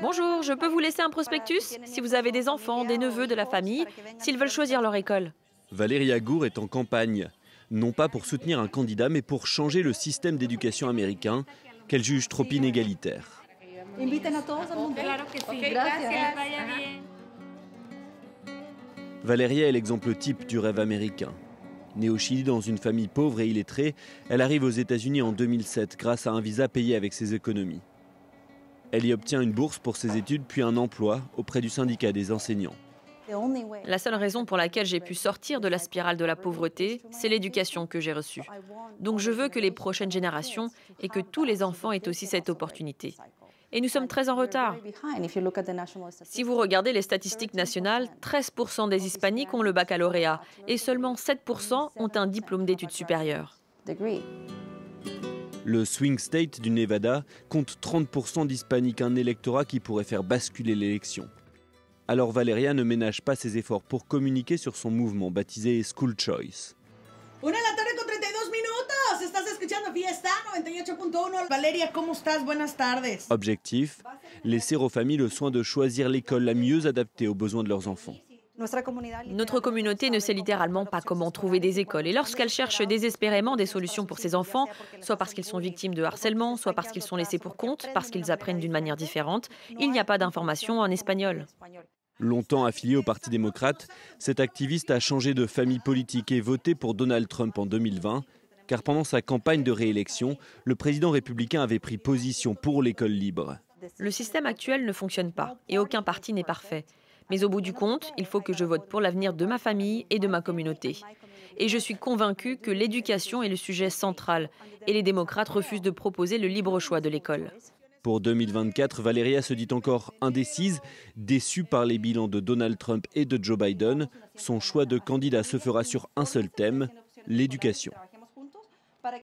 Bonjour, je peux vous laisser un prospectus si vous avez des enfants, des neveux de la famille, s'ils veulent choisir leur école. Valérie Gour est en campagne, non pas pour soutenir un candidat, mais pour changer le système d'éducation américain qu'elle juge trop inégalitaire. Valéria est l'exemple type du rêve américain. Née au Chili dans une famille pauvre et illettrée, elle arrive aux États-Unis en 2007 grâce à un visa payé avec ses économies. Elle y obtient une bourse pour ses études puis un emploi auprès du syndicat des enseignants. La seule raison pour laquelle j'ai pu sortir de la spirale de la pauvreté, c'est l'éducation que j'ai reçue. Donc je veux que les prochaines générations et que tous les enfants aient aussi cette opportunité. Et nous sommes très en retard. Si vous regardez les statistiques nationales, 13% des Hispaniques ont le baccalauréat et seulement 7% ont un diplôme d'études supérieures. Le swing state du Nevada compte 30% d'hispaniques, un électorat qui pourrait faire basculer l'élection. Alors Valeria ne ménage pas ses efforts pour communiquer sur son mouvement baptisé School Choice. Objectif, laisser aux familles le soin de choisir l'école la mieux adaptée aux besoins de leurs enfants. Notre communauté ne sait littéralement pas comment trouver des écoles. Et lorsqu'elle cherche désespérément des solutions pour ses enfants, soit parce qu'ils sont victimes de harcèlement, soit parce qu'ils sont laissés pour compte, parce qu'ils apprennent d'une manière différente, il n'y a pas d'information en espagnol. Longtemps affilié au Parti démocrate, cette activiste a changé de famille politique et voté pour Donald Trump en 2020, car pendant sa campagne de réélection, le président républicain avait pris position pour l'école libre. Le système actuel ne fonctionne pas et aucun parti n'est parfait. Mais au bout du compte, il faut que je vote pour l'avenir de ma famille et de ma communauté. Et je suis convaincue que l'éducation est le sujet central et les démocrates refusent de proposer le libre choix de l'école. Pour 2024, Valéria se dit encore indécise, déçue par les bilans de Donald Trump et de Joe Biden. Son choix de candidat se fera sur un seul thème, l'éducation.